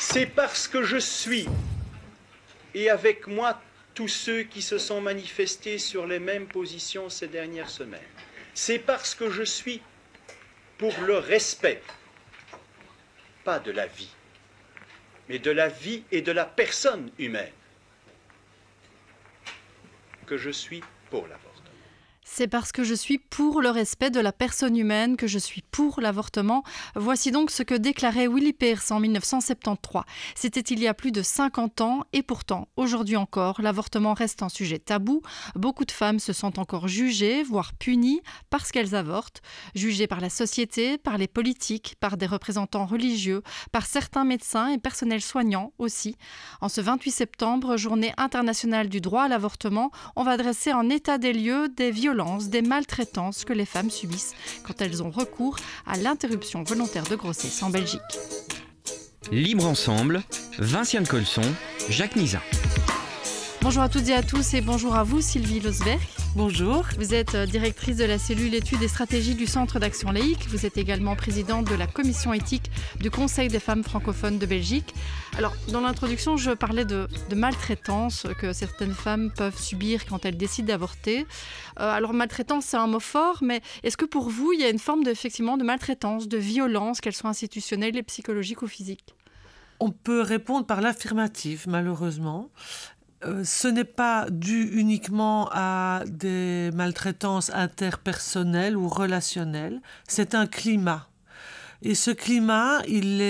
C'est parce que je suis, et avec moi tous ceux qui se sont manifestés sur les mêmes positions ces dernières semaines, c'est parce que je suis pour le respect, pas de la vie, mais de la vie et de la personne humaine, que je suis pour la c'est parce que je suis pour le respect de la personne humaine que je suis pour l'avortement. Voici donc ce que déclarait Willy Pierce en 1973. C'était il y a plus de 50 ans et pourtant, aujourd'hui encore, l'avortement reste un sujet tabou. Beaucoup de femmes se sentent encore jugées, voire punies, parce qu'elles avortent. Jugées par la société, par les politiques, par des représentants religieux, par certains médecins et personnels soignants aussi. En ce 28 septembre, journée internationale du droit à l'avortement, on va dresser un état des lieux des violences des maltraitances que les femmes subissent quand elles ont recours à l'interruption volontaire de grossesse en Belgique. Libre Ensemble, Vinciane Colson, Jacques Nizin. Bonjour à toutes et à tous et bonjour à vous Sylvie Losberg. Bonjour. Vous êtes euh, directrice de la cellule études et stratégies du Centre d'action laïque. Vous êtes également présidente de la commission éthique du Conseil des femmes francophones de Belgique. Alors, dans l'introduction, je parlais de, maltraitance que certaines femmes peuvent subir quand elles décident d'avorter. Euh, alors, maltraitance, c'est un mot fort, mais est-ce que pour vous, il y a une forme effectivement, de maltraitance, de violence, qu'elle soit institutionnelle, psychologique ou physique on peut répondre par l'affirmative, malheureusement. Euh, ce n'est pas dû uniquement à des maltraitances interpersonnelles ou relationnelles, c'est un climat. Et ce climat, il,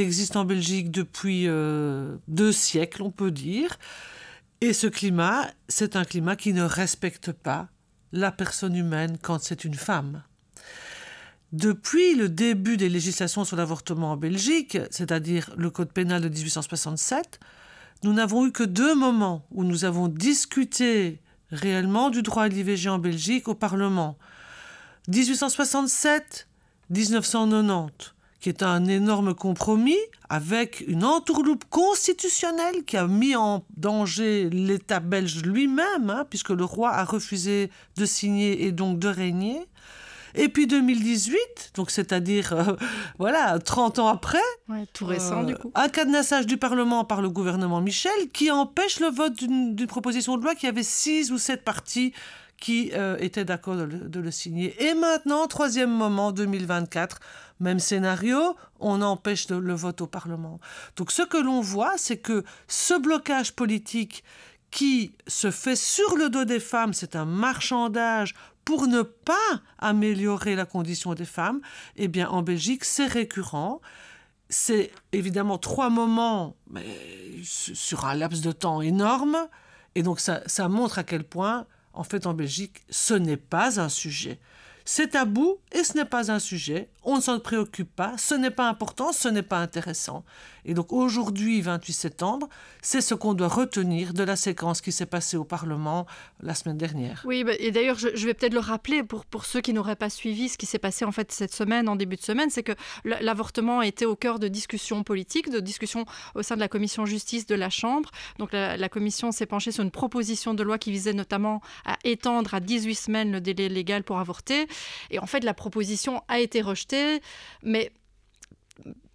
existe en Belgique depuis euh, deux siècles, on peut dire. Et ce climat, c'est un climat qui ne respecte pas la personne humaine quand c'est une femme. Depuis le début des législations sur l'avortement en Belgique, c'est-à-dire le Code pénal de 1867, nous n'avons eu que deux moments où nous avons discuté réellement du droit à l'IVG en Belgique au Parlement. 1867, 1990, qui est un énorme compromis avec une entourloupe constitutionnelle qui a mis en danger l'État belge lui-même, hein, puisque le roi a refusé de signer et donc de régner. Et puis 2018, donc c'est-à-dire euh, voilà 30 ans après, tout récent euh, du coup, un cadenassage du Parlement par le gouvernement Michel qui empêche le vote d'une proposition de loi qui avait six ou sept parties qui euh, étaient d'accord de, le signer. Et maintenant, troisième moment, 2024, même scénario, on empêche le vote au Parlement. Donc ce que l'on voit, c'est que ce blocage politique qui se fait sur le dos des femmes, c'est un marchandage pour ne pas améliorer la condition des femmes, eh bien, en Belgique, c'est récurrent. C'est évidemment trois moments sur un laps de temps énorme. Et donc, ça montre à quel point, en fait, en Belgique, ce n'est pas un sujet. C'est tabou et ce n'est pas un sujet. On ne s'en préoccupe pas. Ce n'est pas important, ce n'est pas intéressant. Et donc aujourd'hui, 28 septembre, c'est ce qu'on doit retenir de la séquence qui s'est passée au Parlement la semaine dernière. Oui, bah, et d'ailleurs, je, vais peut-être le rappeler pour, pour ceux qui n'auraient pas suivi ce qui s'est passé en fait cette semaine, en début de semaine, c'est que l'avortement était au cœur de discussions politiques, de discussions au sein de la commission justice de la Chambre. Donc la, la commission s'est penchée sur une proposition de loi qui visait notamment à étendre à 18 semaines le délai légal pour avorter. Et en fait, la proposition a été rejetée, mais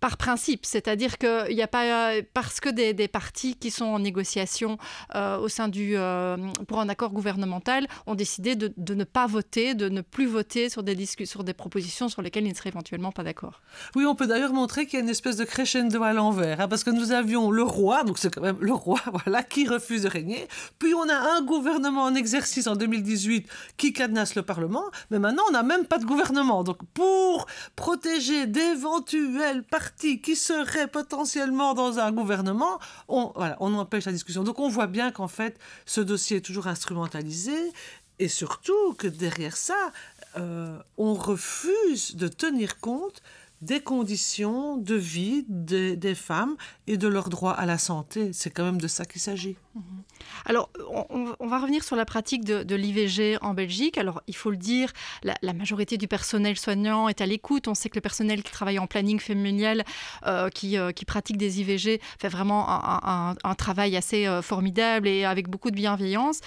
par principe, c'est-à-dire qu'il n'y a pas parce que des, partis qui sont en négociation euh, au sein du euh, pour un accord gouvernemental ont décidé de, ne pas voter, de ne plus voter sur des sur des propositions sur lesquelles ils ne seraient éventuellement pas d'accord. Oui, on peut d'ailleurs montrer qu'il y a une espèce de crescendo à l'envers, hein, parce que nous avions le roi, donc c'est quand même le roi, voilà, qui refuse de régner. Puis on a un gouvernement en exercice en 2018 qui cadenasse le Parlement, mais maintenant on n'a même pas de gouvernement. Donc pour protéger d'éventuels partis qui serait potentiellement dans un gouvernement, on, empêche la discussion. Donc on voit bien qu'en fait, ce dossier est toujours instrumentalisé et surtout que derrière ça, euh, on refuse de tenir compte des conditions de vie des, femmes et de leur droit à la santé. C'est quand même de ça qu'il s'agit. Mhm. Alors, on, va revenir sur la pratique de, l'IVG en Belgique. Alors, il faut le dire, la, majorité du personnel soignant est à l'écoute. On sait que le personnel qui travaille en planning familial, euh, euh, qui, pratique des IVG, fait vraiment un, travail assez euh, formidable et avec beaucoup de bienveillance.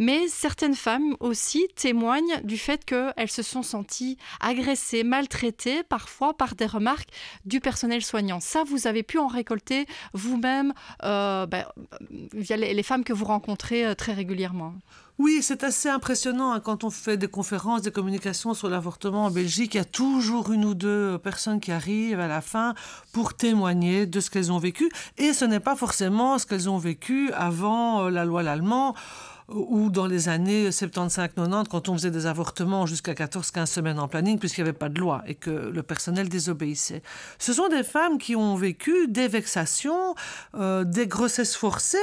Mais certaines femmes aussi témoignent du fait qu'elles se sont senties agressées, maltraitées, parfois par des remarques du personnel soignant. Ça, vous avez pu en récolter vous-même euh, ben, euh, via les, femmes que vous rencontrez euh, très régulièrement. Oui, c'est assez impressionnant hein, quand on fait des conférences, des communications sur l'avortement en Belgique. Il y a toujours une ou deux personnes qui arrivent à la fin pour témoigner de ce qu'elles ont vécu. Et ce n'est pas forcément ce qu'elles ont vécu avant la loi l'allemand ou dans les années 75-90, quand on faisait des avortements jusqu'à 14-15 semaines en planning, puisqu'il n'y avait pas de loi et que le personnel désobéissait. Ce sont des femmes qui ont vécu des vexations, euh, des grossesses forcées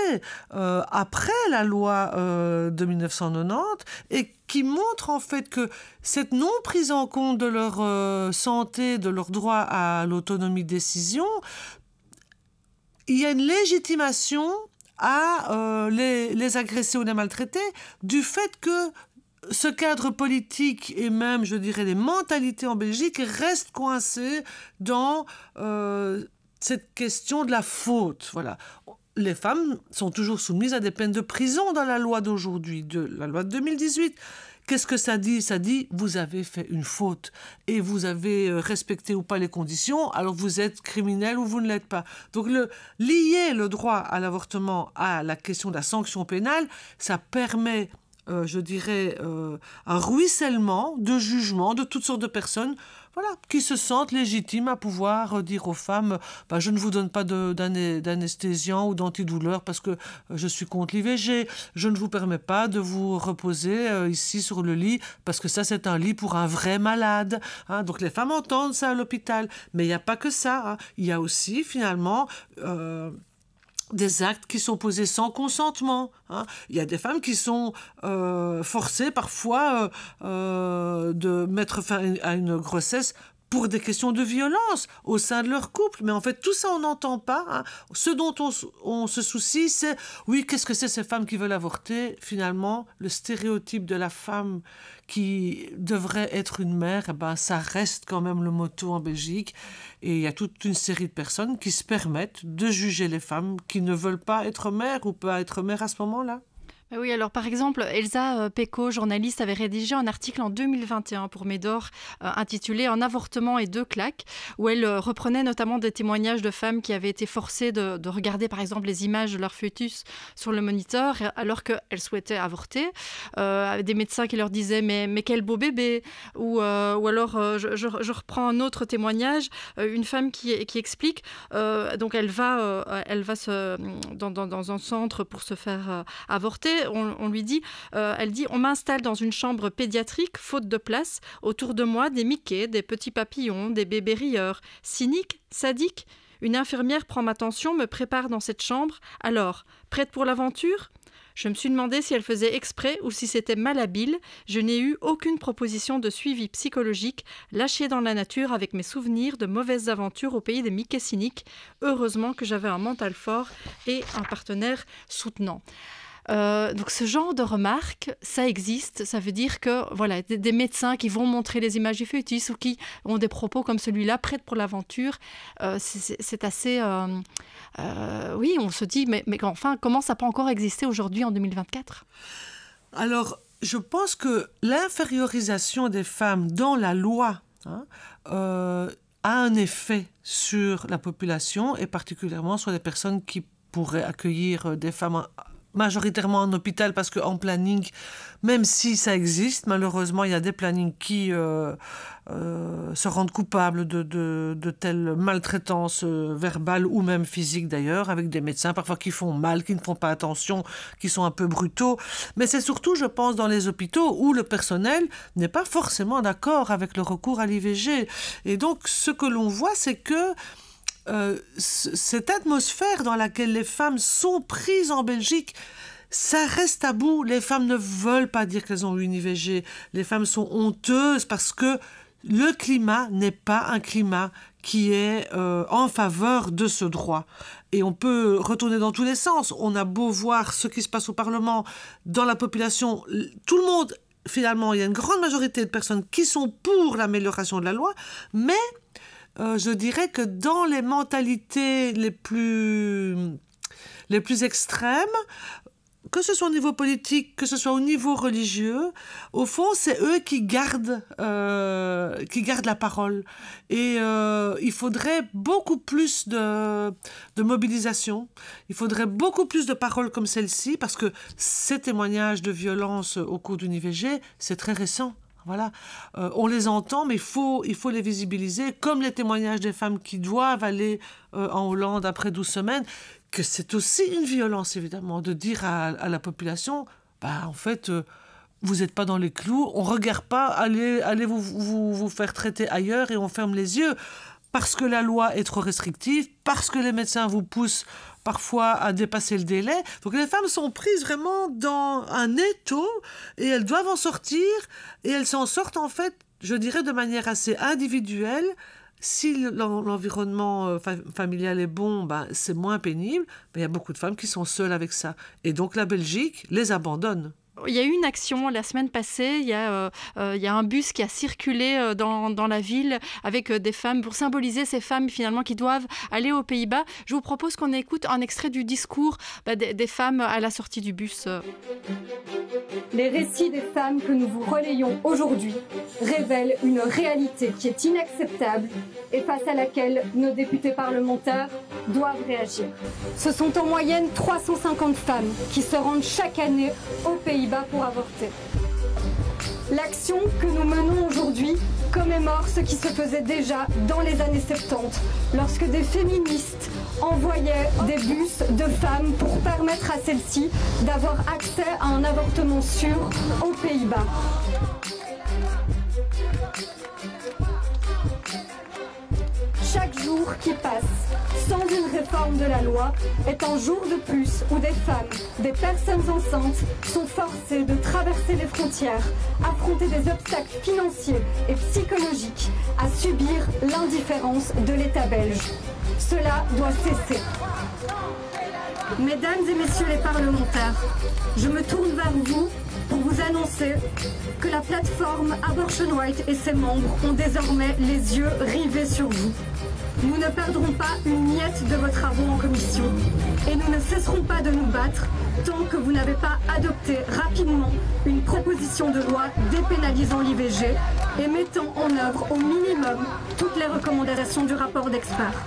euh, après la loi euh, de 1990 et qui montrent en fait que cette non prise en compte de leur santé, de leur droit à l'autonomie de décision, il y a une légitimation à euh, les, les agresser ou les maltraiter du fait que ce cadre politique et même, je dirais, les mentalités en Belgique restent coincées dans euh, cette question de la faute. Voilà. Les femmes sont toujours soumises à des peines de prison dans la loi d'aujourd'hui, de la loi de 2018. Qu'est-ce que ça dit Ça dit, vous avez fait une faute et vous avez euh, respecté ou pas les conditions, alors vous êtes criminel ou vous ne l'êtes pas. Donc le, lier le droit à l'avortement à la question de la sanction pénale, ça permet euh, je dirais, euh, un ruissellement de jugements de toutes sortes de personnes voilà, qui se sentent légitimes à pouvoir euh, dire aux femmes bah, je ne vous donne pas d'anesthésiant ou d'antidouleur parce que je suis contre l'IVG, je ne vous permets pas de vous reposer ici sur le lit parce que ça c'est un lit pour un vrai malade. Hein. Donc les femmes entendent ça à l'hôpital, mais il n'y a pas que ça, hein. il y a aussi finalement des actes qui sont posés sans consentement. Hein. Il y a des femmes qui sont euh, forcées parfois euh, euh, de mettre fin à une grossesse pour des questions de violence au sein de leur couple. Mais en fait, tout ça, on n'entend pas. Hein. Ce dont on, se soucie, c'est, oui, qu'est-ce que c'est ces femmes qui veulent avorter Finalement, le stéréotype de la femme qui devrait être une mère, eh ben, ça reste quand même le motto en Belgique. Et il y a toute une série de personnes qui se permettent de juger les femmes qui ne veulent pas être mères ou pas être mères à ce moment-là. Ah oui, alors par exemple, Elsa euh, Peco, journaliste, avait rédigé un article en 2021 pour Médor euh, intitulé Un avortement et deux claques, où elle euh, reprenait notamment des témoignages de femmes qui avaient été forcées de, regarder par exemple les images de leur fœtus sur le moniteur alors qu'elles souhaitaient avorter, euh, des médecins qui leur disaient mais, quel beau bébé, ou, alors je, reprends un autre témoignage, une femme qui, explique, donc elle va, elle va se, dans, un centre pour se faire avorter, on, lui dit, euh, elle dit, on m'installe dans une chambre pédiatrique, faute de place, autour de moi des Mickey, des petits papillons, des bébés rieurs, cyniques, sadiques. Une infirmière prend ma tension, me prépare dans cette chambre. Alors, prête pour l'aventure je me suis demandé si elle faisait exprès ou si c'était malhabile. Je n'ai eu aucune proposition de suivi psychologique, lâchée dans la nature avec mes souvenirs de mauvaises aventures au pays des Mickey cyniques. Heureusement que j'avais un mental fort et un partenaire soutenant. Euh, donc ce genre de remarques, ça existe. Ça veut dire que voilà, des, médecins qui vont montrer les images du fœtus ou qui ont des propos comme celui-là, prêts pour l'aventure, euh, c'est assez. Euh, oui, on se dit, mais, mais enfin, comment ça peut encore exister aujourd'hui en 2024 Alors, je pense que l'infériorisation des femmes dans la loi. Hein, a un effet sur la population et particulièrement sur les personnes qui pourraient accueillir des femmes majoritairement en hôpital parce qu'en planning, même si ça existe, malheureusement, il y a des plannings qui euh, euh, se rendent coupables de, telles maltraitances euh, verbales ou même physiques d'ailleurs, avec des médecins parfois qui font mal, qui ne font pas attention, qui sont un peu brutaux. Mais c'est surtout, je pense, dans les hôpitaux où le personnel n'est pas forcément d'accord avec le recours à l'IVG. Et donc, ce que l'on voit, c'est que euh, cette atmosphère dans laquelle les femmes sont prises en Belgique, ça reste à bout. Les femmes ne veulent pas dire qu'elles ont eu une IVG. Les femmes sont honteuses parce que le climat n'est pas un climat qui est euh, en faveur de ce droit. Et on peut retourner dans tous les sens. On a beau voir ce qui se passe au Parlement, dans la population, tout le monde, finalement, il y a une grande majorité de personnes qui sont pour l'amélioration de la loi, mais euh, je dirais que dans les mentalités les plus, extrêmes, que ce soit au niveau politique, que ce soit au niveau religieux, au fond, c'est eux qui gardent, euh, qui gardent la parole. Et euh, il faudrait beaucoup plus de, de, mobilisation, il faudrait beaucoup plus de paroles comme celle-ci, parce que ces témoignages de violence au cours d'une IVG, c'est très récent. Voilà, euh, on les entend, mais faut, il faut les visibiliser, comme les témoignages des femmes qui doivent aller euh, en Hollande après 12 semaines, que c'est aussi une violence, évidemment, de dire à, la population, bah, en fait, euh, vous n'êtes pas dans les clous, on ne regarde pas, allez, allez vous, vous, vous faire traiter ailleurs et on ferme les yeux parce que la loi est trop restrictive, parce que les médecins vous poussent parfois à dépasser le délai. Donc les femmes sont prises vraiment dans un étau et elles doivent en sortir et elles s'en sortent en fait, je dirais, de manière assez individuelle. Si l'environnement euh, familial est bon, ben, c'est moins pénible, mais il y a beaucoup de femmes qui sont seules avec ça. Et donc la Belgique les abandonne il y a eu une action la semaine passée. Il y a, euh, euh, un bus qui a circulé euh, dans, la ville avec des femmes pour symboliser ces femmes finalement qui doivent aller aux Pays-Bas. Je vous propose qu'on écoute un extrait du discours bah, des, des femmes à la sortie du bus. Les récits des femmes que nous vous relayons aujourd'hui révèlent une réalité qui est inacceptable et face à laquelle nos députés parlementaires doivent réagir. Ce sont en moyenne 350 femmes qui se rendent chaque année aux Pays-Bas pour avorter. L'action que nous menons aujourd'hui commémore ce qui se faisait déjà dans les années 70, lorsque des féministes envoyaient des bus de femmes pour permettre à celles-ci d'avoir accès à un avortement sûr aux Pays-Bas. jour qui passe sans une réforme de la loi est un jour de plus où des femmes, des personnes enceintes sont forcées de traverser les frontières, affronter des obstacles financiers et psychologiques, à subir l'indifférence de l'État belge. Cela doit cesser. Mesdames et messieurs les parlementaires, je me tourne vers vous pour vous annoncer que la plateforme Abortion White et ses membres ont désormais les yeux rivés sur vous. Nous ne perdrons pas une miette de vos travaux en commission et nous ne cesserons pas de nous battre tant que vous n'avez pas adopté rapidement une proposition de loi dépénalisant l'IVG et mettant en œuvre au minimum toutes les recommandations du rapport d'experts.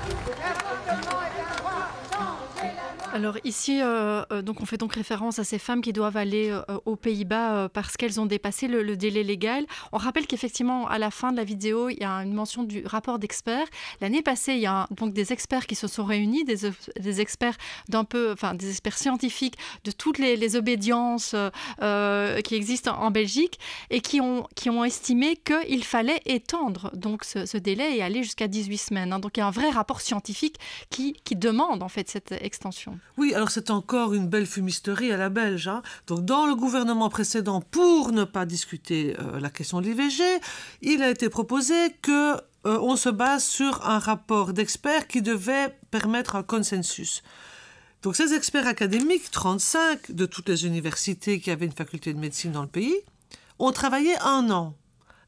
Alors ici, euh, euh, donc on fait donc référence à ces femmes qui doivent aller euh, aux Pays-Bas parce qu'elles ont dépassé le, délai légal. On rappelle qu'effectivement, à la fin de la vidéo, il y a une mention du rapport d'experts. L'année passée, il y a donc des experts qui se sont réunis, des, experts d'un peu, enfin des experts scientifiques de toutes les, obédiences qui existent en, Belgique et qui ont, estimé qu'il fallait étendre donc ce, délai et aller jusqu'à 18 semaines. Hein. Donc il y a un vrai rapport scientifique qui, qui demande en fait cette extension. Oui, alors c'est encore une belle fumisterie à la belge. Hein. Donc dans le gouvernement précédent, pour ne pas discuter euh, la question de l'IVG, il a été proposé que euh, on se base sur un rapport d'experts qui devait permettre un consensus. Donc ces experts académiques, 35 de toutes les universités qui avaient une faculté de médecine dans le pays, ont travaillé un an,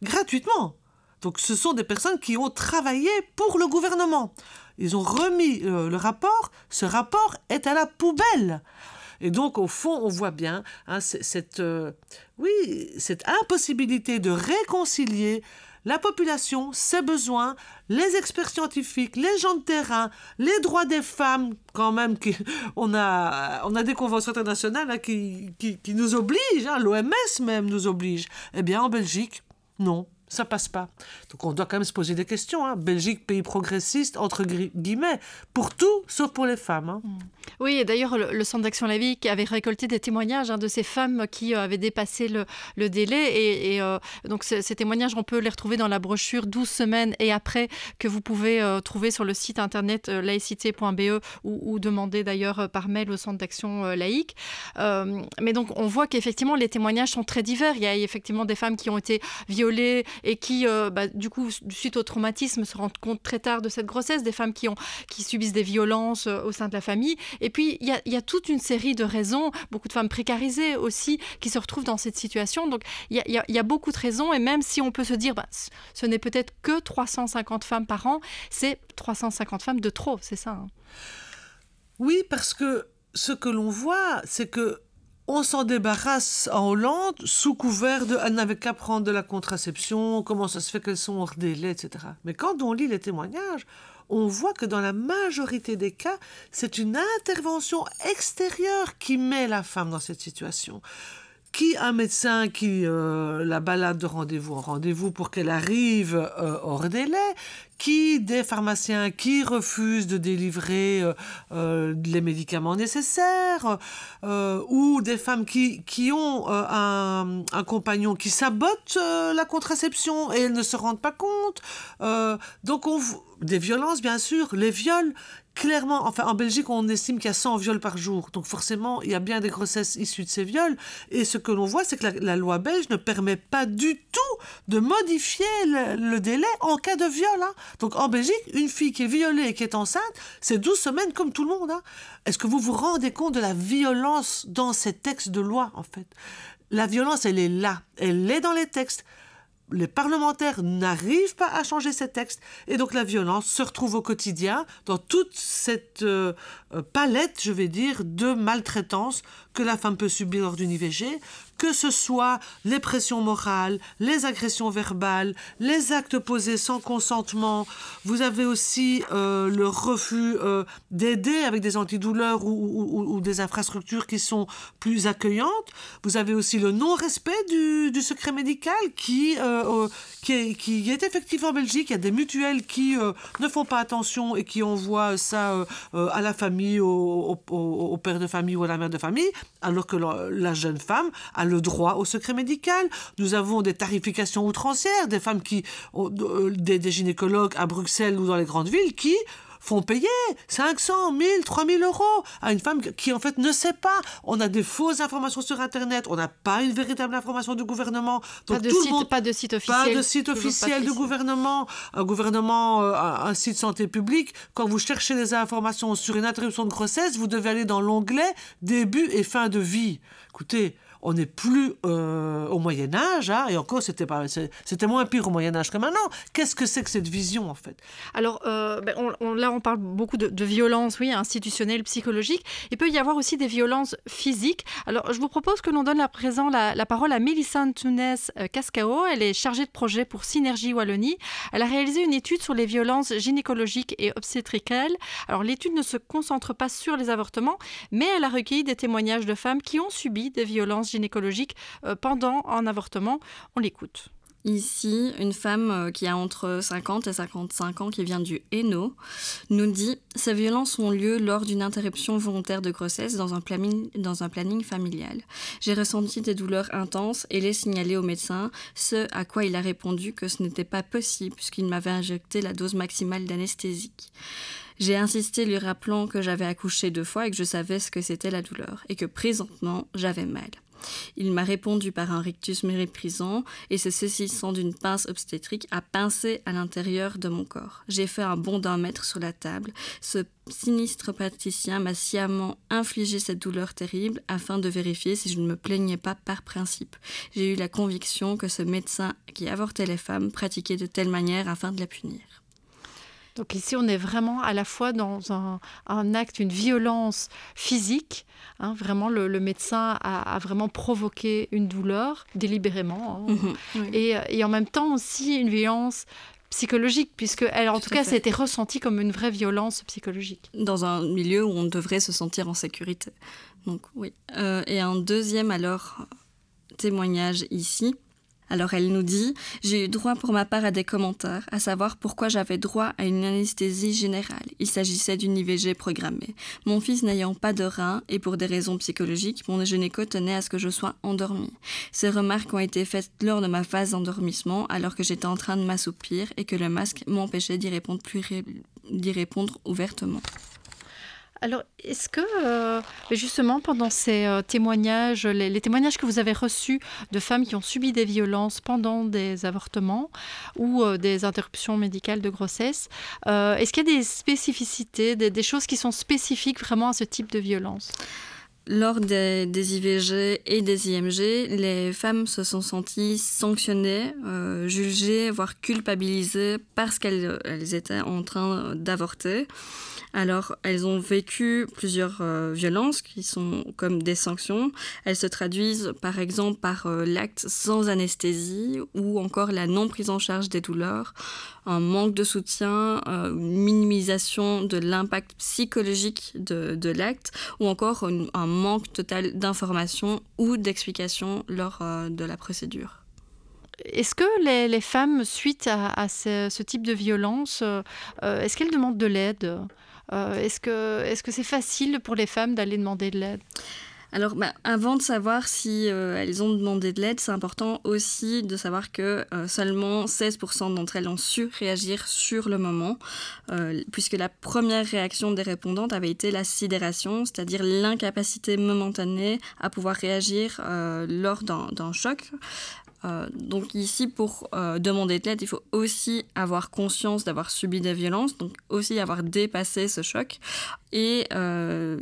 gratuitement. Donc ce sont des personnes qui ont travaillé pour le gouvernement. Ils ont remis euh, le rapport, ce rapport est à la poubelle. Et donc, au fond, on voit bien hein, cette, euh, oui, cette impossibilité de réconcilier la population, ses besoins, les experts scientifiques, les gens de terrain, les droits des femmes, quand même, qui, on, a, on a des conventions internationales hein, qui, qui, nous obligent, hein, l'OMS même nous oblige. Eh bien, en Belgique, non ça passe pas. Donc on doit quand même se poser des questions. Hein. Belgique, pays progressiste, entre guillemets, pour tout, sauf pour les femmes. Hein. Mm. Oui, d'ailleurs, le, Centre d'Action Laïque avait récolté des témoignages hein, de ces femmes qui euh, avaient dépassé le, délai. Et, euh, donc, ces témoignages, on peut les retrouver dans la brochure 12 semaines et après que vous pouvez euh, trouver sur le site internet laïcité.be ou, demander d'ailleurs par mail au Centre d'Action Laïque. mais donc, on voit qu'effectivement, les témoignages sont très divers. Il y a effectivement des femmes qui ont été violées et qui, bah, du coup, suite au traumatisme, se rendent compte très tard de cette grossesse. Des femmes qui subissent des violences au sein de la famille. Et puis, il y a, toute une série de raisons, beaucoup de femmes précarisées aussi, qui se retrouvent dans cette situation. Donc, il y a, beaucoup de raisons. Et même si on peut se dire, bah, ce n'est peut-être que 350 femmes par an, c'est 350 femmes de trop, c'est ça hein. Oui, parce que ce que l'on voit, c'est que on s'en débarrasse en Hollande sous couvert de elle n'avait qu'à prendre de la contraception, comment ça se fait qu'elles sont hors délai, etc. Mais quand on lit les témoignages, on voit que dans la majorité des cas, c'est une intervention extérieure qui met la femme dans cette situation qui un médecin qui euh, la balade de rendez-vous en rendez-vous pour qu'elle arrive euh, hors délai, qui des pharmaciens qui refusent de délivrer euh, les médicaments nécessaires, ou des femmes qui, ont un, compagnon qui sabote la contraception et elles ne se rendent pas compte. donc on, des violences bien sûr, les viols, clairement, enfin en Belgique, on estime qu'il y a 100 viols par jour. Donc forcément, il y a bien des grossesses issues de ces viols. Et ce que l'on voit, c'est que la, loi belge ne permet pas du tout de modifier le, délai en cas de viol. Hein. Donc en Belgique, une fille qui est violée et qui est enceinte, c'est 12 semaines comme tout le monde. Hein. Est-ce que vous vous rendez compte de la violence dans ces textes de loi, en fait La violence, elle est là. Elle est dans les textes les parlementaires n'arrivent pas à changer ces textes et donc la violence se retrouve au quotidien dans toute cette euh, euh, palette, je vais dire, de maltraitance que la femme peut subir lors d'une IVG, que ce soit les pressions morales, les agressions verbales, les actes posés sans consentement. Vous avez aussi euh, le refus euh, d'aider avec des antidouleurs ou, des infrastructures qui sont plus accueillantes. Vous avez aussi le non-respect du, secret médical qui, euh, qui, est, effectif en Belgique. Il y a des mutuelles qui ne font pas attention et qui envoient ça à la famille, au, père de famille ou à la mère de famille, alors que la, jeune femme le droit au secret médical, nous avons des tarifications outrancières, des femmes qui, euh, des, des gynécologues à Bruxelles ou dans les grandes villes qui font payer 500, 1000, 3000 euros à une femme qui en fait ne sait pas. On a des fausses informations sur Internet, on n'a pas une véritable information du gouvernement. pas, de tout site, le monde, site officiel. Pas de site officiel du gouvernement. Un gouvernement, euh, un site santé publique, quand vous cherchez des informations sur une interruption de grossesse, vous devez aller dans l'onglet début et fin de vie. Écoutez, on n'est plus euh, au Moyen Âge, hein, et encore c'était pas, c'était moins pire au Moyen Âge que maintenant. Qu'est-ce que c'est que cette vision en fait Alors euh, ben, on, là on parle beaucoup de, violences, oui, institutionnelles, psychologiques. Il peut y avoir aussi des violences physiques. Alors je vous propose que l'on donne à présent la, parole à Mélissa Tounes euh, Cascao. Elle est chargée de projet pour Synergie Wallonie. Elle a réalisé une étude sur les violences gynécologiques et obstétricales. Alors l'étude ne se concentre pas sur les avortements, mais elle a recueilli des témoignages de femmes qui ont subi des violences gynécologique euh, pendant un avortement. On l'écoute. Ici, une femme euh, qui a entre 50 et 55 ans, qui vient du Hainaut, nous dit Ces violences ont lieu lors d'une interruption volontaire de grossesse dans un planning, dans un planning familial. J'ai ressenti des douleurs intenses et les signalé au médecin, ce à quoi il a répondu que ce n'était pas possible puisqu'il m'avait injecté la dose maximale d'anesthésique. J'ai insisté lui rappelant que j'avais accouché deux fois et que je savais ce que c'était la douleur et que présentement j'avais mal. Il m'a répondu par un rictus méprisant et se saisissant d'une pince obstétrique a pincé à l'intérieur de mon corps. J'ai fait un bond d'un mètre sur la table. Ce sinistre praticien m'a sciemment infligé cette douleur terrible afin de vérifier si je ne me plaignais pas par principe. J'ai eu la conviction que ce médecin qui avortait les femmes pratiquait de telle manière afin de la punir. Donc ici, on est vraiment à la fois dans un, acte, une violence physique. Hein, vraiment, le, médecin a, vraiment provoqué une douleur délibérément. Hein. Mhm, euh, et, en même temps aussi une violence psychologique, puisque elle, en tout, cas, ça a été ressenti comme une vraie violence psychologique. Dans un milieu où on devrait se sentir en sécurité. Donc oui. Euh, et un deuxième alors témoignage ici alors elle nous dit J'ai eu droit pour ma part à des commentaires, à savoir pourquoi j'avais droit à une anesthésie générale. Il s'agissait d'une IVG programmée. Mon fils n'ayant pas de rein et pour des raisons psychologiques, mon gynéco tenait à ce que je sois endormie. Ces remarques ont été faites lors de ma phase d'endormissement alors que j'étais en train de m'assoupir et que le masque m'empêchait d'y répondre, d'y répondre ouvertement. Alors, est-ce que euh, justement pendant ces euh, témoignages, les, témoignages que vous avez reçus de femmes qui ont subi des violences pendant des avortements ou euh, des interruptions médicales de grossesse, est-ce qu'il y a des spécificités, des, choses qui sont spécifiques vraiment à ce type de violence lors des, IVG et des IMG, les femmes se sont senties sanctionnées, euh, jugées, voire culpabilisées parce qu'elles étaient en train d'avorter. Alors, elles ont vécu plusieurs euh, violences qui sont comme des sanctions. Elles se traduisent par exemple par euh, l'acte sans anesthésie ou encore la non prise en charge des douleurs, un manque de soutien, euh, une minimisation de l'impact psychologique de, l'acte ou encore un manque total d'informations ou d'explications lors euh, de la procédure. Est-ce que les, femmes, suite à, ce, type de violence, euh, est-ce qu'elles demandent de l'aide Est-ce que c'est facile pour les femmes d'aller demander de l'aide alors, bah, avant de savoir si euh, elles ont demandé de l'aide, c'est important aussi de savoir que euh, seulement 16% d'entre elles ont su réagir sur le moment, euh, puisque la première réaction des répondantes avait été la sidération, c'est-à-dire l'incapacité momentanée à pouvoir réagir lors d'un choc. Euh, donc ici, pour euh, demander de l'aide, il faut aussi avoir conscience d'avoir subi des violences, donc aussi avoir dépassé ce choc. Et euh,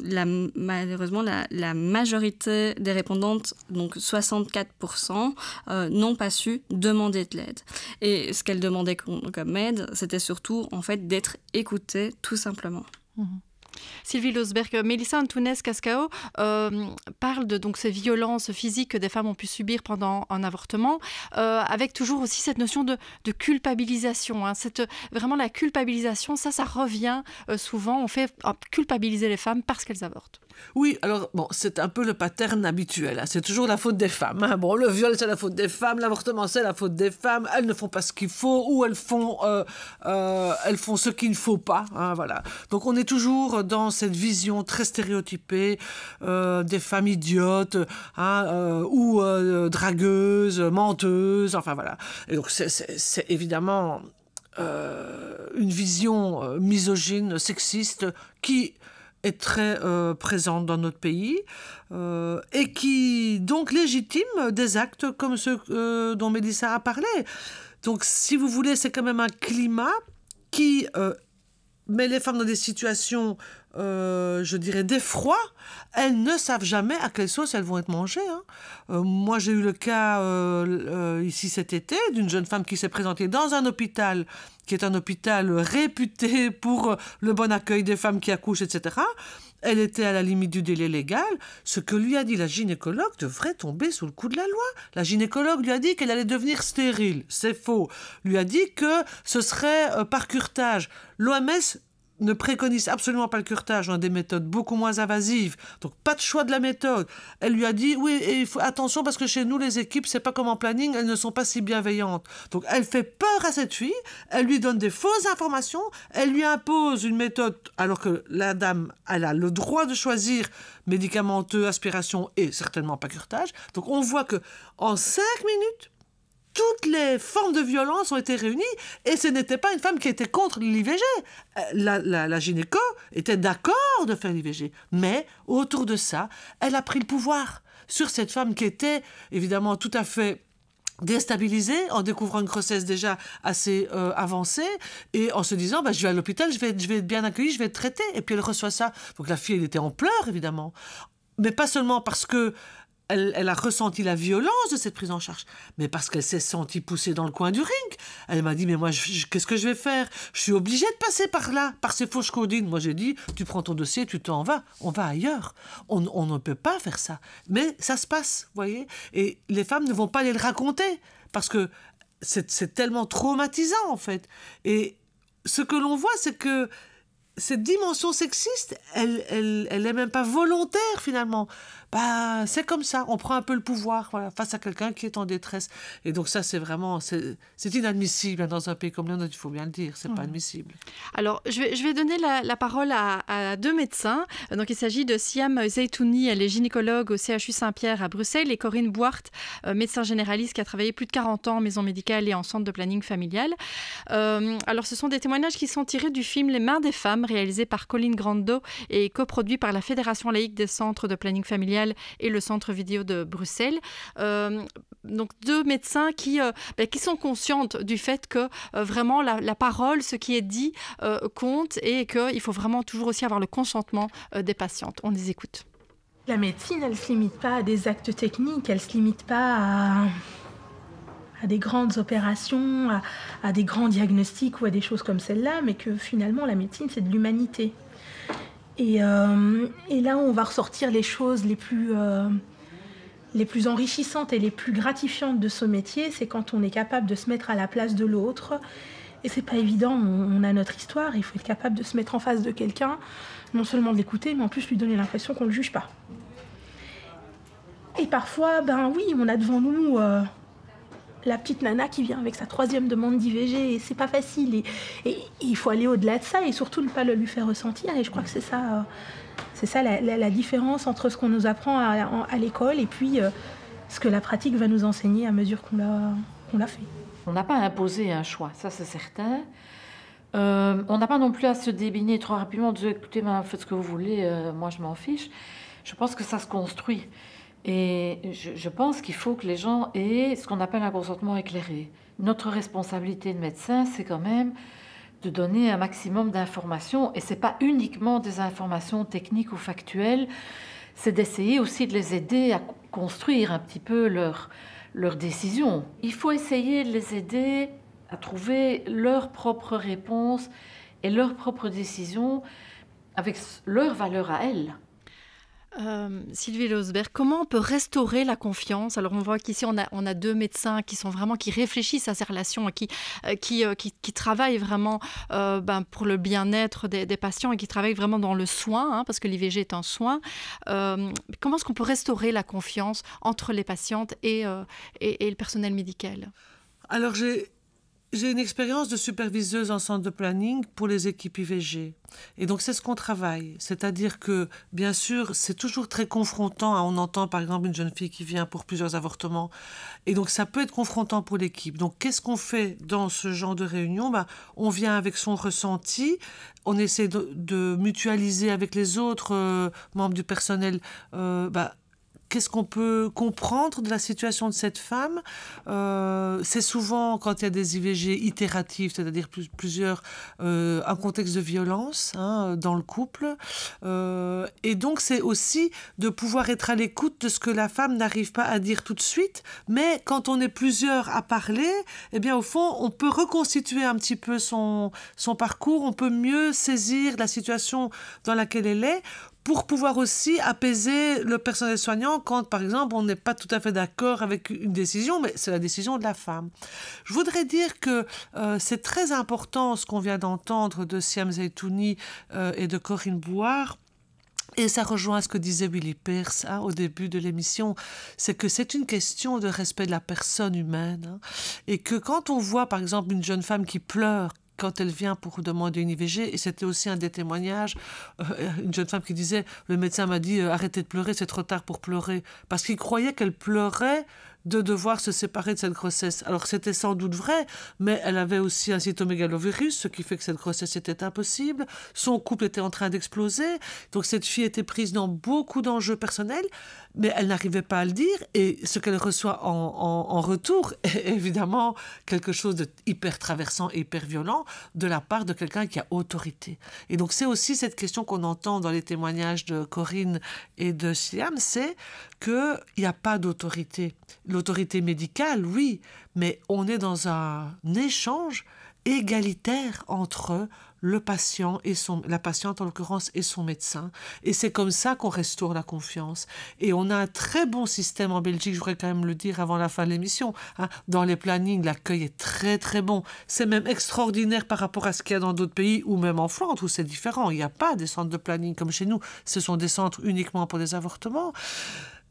malheureusement, la, majorité des répondantes, donc 64%, n'ont pas su demander de l'aide. Et ce qu'elles demandaient comme aide, c'était surtout en fait d'être écoutées, tout simplement. Mmh. Sylvie Losberg, Melissa Antunes-Cascao euh, parle de donc, ces violences physiques que des femmes ont pu subir pendant un avortement, euh, avec toujours aussi cette notion de, culpabilisation. Hein. vraiment la culpabilisation, ça, ça revient euh, souvent. On fait ah, culpabiliser les femmes parce qu'elles avortent. Oui, alors bon, c'est un peu le pattern habituel. Hein. C'est toujours la faute des femmes. Hein. Bon, le viol c'est la faute des femmes, l'avortement c'est la faute des femmes. Elles ne font pas ce qu'il faut ou elles font, euh, euh, elles font ce qu'il ne faut pas. Hein, voilà. Donc on est toujours dans cette vision très stéréotypée euh, des femmes idiotes ou dragueuses, menteuses. Enfin voilà. Et donc c'est évidemment une vision misogyne, sexiste qui est très euh, présente dans notre pays euh, et qui donc légitime des actes comme ceux euh, dont Mélissa a parlé. Donc si vous voulez, c'est quand même un climat qui met les femmes dans des situations euh, je dirais, d'effroi, elles ne savent jamais à quelle sauce elles vont être mangées. Hein. Euh, moi, j'ai eu le cas euh, ici cet été d'une jeune femme qui s'est présentée dans un hôpital qui est un hôpital réputé pour le bon accueil des femmes qui accouchent, etc. Elle était à la limite du délai légal. Ce que lui a dit la gynécologue devrait tomber sous le coup de la loi. La gynécologue lui a dit qu'elle allait devenir stérile. C'est faux. Lui a dit que ce serait par curtage. L'OMS ne préconise absolument pas le curtage, on a des méthodes beaucoup moins invasives. Donc pas de choix de la méthode. Elle lui a dit oui, et il faut attention parce que chez nous les équipes, c'est pas comme en planning, elles ne sont pas si bienveillantes. Donc elle fait peur à cette fille, elle lui donne des fausses informations, elle lui impose une méthode alors que la dame, elle a le droit de choisir médicamenteux, aspiration et certainement pas curtage. Donc on voit que en cinq minutes, toutes les formes de violence ont été réunies et ce n'était pas une femme qui était contre l'IVG. Euh, la, gynéco était d'accord de faire l'IVG, mais autour de ça, elle a pris le pouvoir sur cette femme qui était évidemment tout à fait déstabilisée en découvrant une grossesse déjà assez euh, avancée et en se disant bah, je vais à l'hôpital, je vais, être, je vais être bien accueillie, je vais être traitée. Et puis elle reçoit ça. Donc la fille, elle était en pleurs évidemment. Mais pas seulement parce que elle, a ressenti la violence de cette prise en charge, mais parce qu'elle s'est sentie poussée dans le coin du ring. Elle m'a dit, mais moi, qu'est-ce que je vais faire Je suis obligée de passer par là, par ces fauches codines. Moi, j'ai dit, tu prends ton dossier, tu t'en vas, on va ailleurs. On, ne peut pas faire ça. Mais ça se passe, vous voyez. Et les femmes ne vont pas aller le raconter, parce que c'est tellement traumatisant, en fait. Et ce que l'on voit, c'est que cette dimension sexiste, elle, elle, elle est même pas volontaire, finalement bah c'est comme ça, on prend un peu le pouvoir voilà, face à quelqu'un qui est en détresse. Et donc ça, c'est vraiment, c'est inadmissible dans un pays comme le nôtre, il faut bien le dire, c'est pas admissible. Alors, je vais, donner la, parole à, deux médecins. Donc, il s'agit de Siam Zeytouni, elle est gynécologue au CHU Saint-Pierre à Bruxelles, et Corinne Bouart, euh, médecin généraliste qui a travaillé plus de 40 ans en maison médicale et en centre de planning familial. Euh, alors, ce sont des témoignages qui sont tirés du film Les mains des femmes, réalisé par Colline Grandot et coproduit par la Fédération laïque des centres de planning familial et le centre vidéo de Bruxelles. Euh, donc deux médecins qui, euh, ben, qui sont conscientes du fait que euh, vraiment la, parole, ce qui est dit, compte et qu'il faut vraiment toujours aussi avoir le consentement des patientes. On les écoute. La médecine, elle ne se limite pas à des actes techniques, elle ne se limite pas à des grandes opérations, à, à, des grands diagnostics ou à des choses comme celle-là, mais que finalement la médecine c'est de l'humanité. Euh, et, là, on va ressortir les choses les plus, euh, les plus enrichissantes et les plus gratifiantes de ce métier. C'est quand on est capable de se mettre à la place de l'autre. Et c'est pas évident, on, a notre histoire, il faut être capable de se mettre en face de quelqu'un, non seulement de l'écouter, mais en plus lui donner l'impression qu'on ne le juge pas. Et parfois, ben oui, on a devant nous euh, la petite nana qui vient avec sa troisième demande d'IVG et c'est pas facile et, il faut aller au-delà de ça et surtout ne pas le lui faire ressentir et je crois que c'est ça euh, c'est ça la, différence entre ce qu'on nous apprend à, l'école et puis euh, ce que la pratique va nous enseigner à mesure qu'on l'a fait on n'a pas imposé un choix ça c'est certain euh, on n'a pas non plus à se débiner trop rapidement de écoutez faites ce que vous voulez moi je m'en fiche je pense que ça se construit et je, pense qu'il faut que les gens aient ce qu'on appelle un consentement éclairé. Notre responsabilité de médecin, c'est quand même de donner un maximum d'informations. Et ce n'est pas uniquement des informations techniques ou factuelles, c'est d'essayer aussi de les aider à construire un petit peu leur, leurs décisions. Il faut essayer de les aider à trouver leurs propres réponses et leurs propres décisions avec leur valeur à elles. Euh, Sylvie Losberg, comment on peut restaurer la confiance Alors on voit qu'ici on a, deux médecins qui sont vraiment qui réfléchissent à ces relations, euh, euh, qui travaillent vraiment ben, pour le bien-être des, patients et qui travaillent vraiment dans le soin, hein, parce que l'IVG est un soin. comment est-ce qu'on peut restaurer la confiance entre les patientes et, et le personnel médical Alors j'ai j'ai une expérience de superviseuse en centre de planning pour les équipes IVG. Et donc c'est ce qu'on travaille. C'est-à-dire que, bien sûr, c'est toujours très confrontant. On entend par exemple une jeune fille qui vient pour plusieurs avortements. Et donc ça peut être confrontant pour l'équipe. Donc qu'est-ce qu'on fait dans ce genre de réunion bah, On vient avec son ressenti. On essaie de, mutualiser avec les autres euh, membres du personnel. Euh, bah, qu'est-ce qu'on peut comprendre de la situation de cette femme euh, C'est souvent quand il y a des IVG itératives, c'est-à-dire plusieurs, euh, un contexte de violence hein, dans le couple. Euh, et donc c'est aussi de pouvoir être à l'écoute de ce que la femme n'arrive pas à dire tout de suite. Mais quand on est plusieurs à parler, eh bien au fond, on peut reconstituer un petit peu son parcours, on peut mieux saisir la situation dans laquelle elle est pour pouvoir aussi apaiser le personnel soignant quand, par exemple, on n'est pas tout à fait d'accord avec une décision, mais c'est la décision de la femme. Je voudrais dire que euh, c'est très important ce qu'on vient d'entendre de Siam Zeytouni euh, et de Corinne Bouard. Et ça rejoint ce que disait Willy Peirce hein, au début de l'émission, c'est que c'est une question de respect de la personne humaine. Hein. et que quand on voit par exemple une jeune femme qui pleure, quand elle vient pour demander une IVG, et c'était aussi un des témoignages, euh, une jeune femme qui disait, le médecin m'a dit, euh, arrêtez de pleurer, c'est trop tard pour pleurer, parce qu'il croyait qu'elle pleurait de devoir se séparer de cette grossesse. Alors c'était sans doute vrai, mais elle avait aussi un cytomégalovirus, ce qui fait que cette grossesse était impossible. Son couple était en train d'exploser. Donc cette fille était prise dans beaucoup d'enjeux personnels mais elle n'arrivait pas à le dire et ce qu'elle reçoit en, retour est évidemment quelque chose de hyper traversant et hyper violent de la part de quelqu'un qui a autorité. Et donc c'est aussi cette question qu'on entend dans les témoignages de Corinne et de Siam, c'est qu'il n'y a pas d'autorité. L'autorité médicale, oui, mais on est dans un échange égalitaire entre le patient et son, la patiente en l'occurrence et son médecin. Et c'est comme ça qu'on restaure la confiance. Et on a un très bon système en Belgique, je voudrais quand même le dire avant la fin de l'émission. Hein. Dans les plannings, l'accueil est très très bon. C'est même extraordinaire par rapport à ce qu'il y a dans d'autres pays ou même en Flandre où c'est différent. Il n'y a pas des centres de planning comme chez nous. Ce sont des centres uniquement pour des avortements.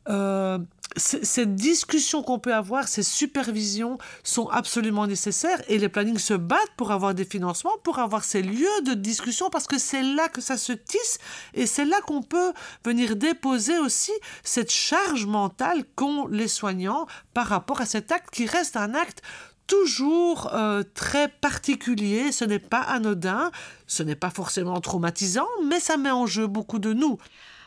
Euh, cette discussion qu'on peut avoir, ces supervisions sont absolument nécessaires et les plannings se battent pour avoir des financements, pour avoir ces lieux de discussion parce que c'est là que ça se tisse et c'est là qu'on peut venir déposer aussi cette charge mentale qu'ont les soignants par rapport à cet acte qui reste un acte toujours euh, très particulier, ce n'est pas anodin, ce n'est pas forcément traumatisant, mais ça met en jeu beaucoup de nous.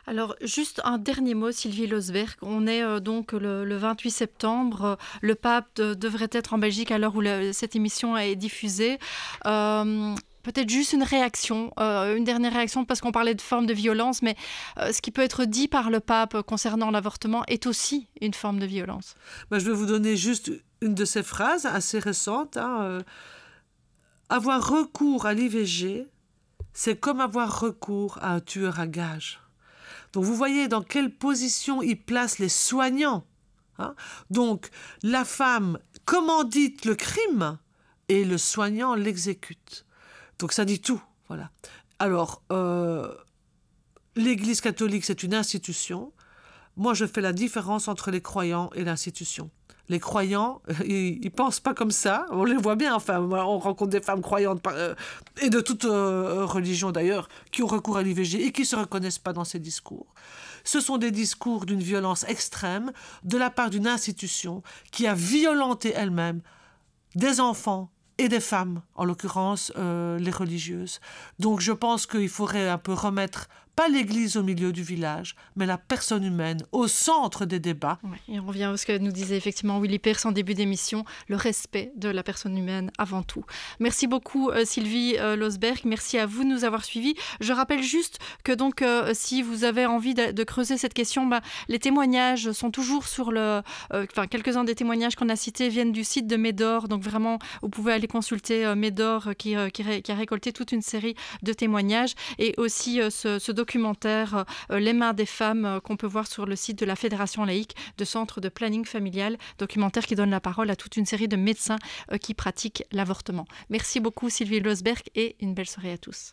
Alors, juste un dernier mot, Sylvie Losberg. On est euh, donc le, 28 septembre. Euh, le pape devrait être en Belgique à l'heure où cette émission est diffusée. Euh, peut-être juste une réaction, une dernière réaction, parce qu'on parlait de forme de violence, mais ce qui peut être dit par le pape concernant l'avortement est aussi une forme de violence. Bah, je vais vous donner juste une de ces phrases assez récentes. Hein, avoir recours à l'IVG, c'est comme avoir recours à un tueur à gages. Donc vous voyez dans quelle position il place les soignants. Hein. Donc la femme commandite le crime et le soignant l'exécute. Donc ça dit tout. Voilà. Alors, euh, l'Église catholique, c'est une institution. Moi, je fais la différence entre les croyants et l'institution les croyants, euh, ils, pensent pas comme ça. On les voit bien, enfin, on rencontre des femmes croyantes euh, et de toute euh, religion d'ailleurs, qui ont recours à l'IVG et qui se reconnaissent pas dans ces discours. Ce sont des discours d'une violence extrême de la part d'une institution qui a violenté elle-même des enfants et des femmes, en l'occurrence les religieuses. Donc je pense qu'il faudrait un peu remettre pas l'église au milieu du village, mais la personne humaine au centre des débats. et on revient à ce que nous disait effectivement Willy Peirce en début d'émission, le respect de la personne humaine avant tout. Merci beaucoup euh, Sylvie euh, Losberg, merci à vous de nous avoir suivis. Je rappelle juste que donc euh, si vous avez envie de, creuser cette question, bah, les témoignages sont toujours sur le... Enfin, quelques-uns des témoignages qu'on a cités viennent du site de Médor, donc vraiment, vous pouvez aller consulter Médor qui, qui, a récolté toute une série de témoignages et aussi ce, ce documentaire euh, Les mains des femmes euh, qu'on peut voir sur le site de la Fédération laïque de centre de planning familial, documentaire qui donne la parole à toute une série de médecins euh, qui pratiquent l'avortement. Merci beaucoup Sylvie Losberg et une belle soirée à tous.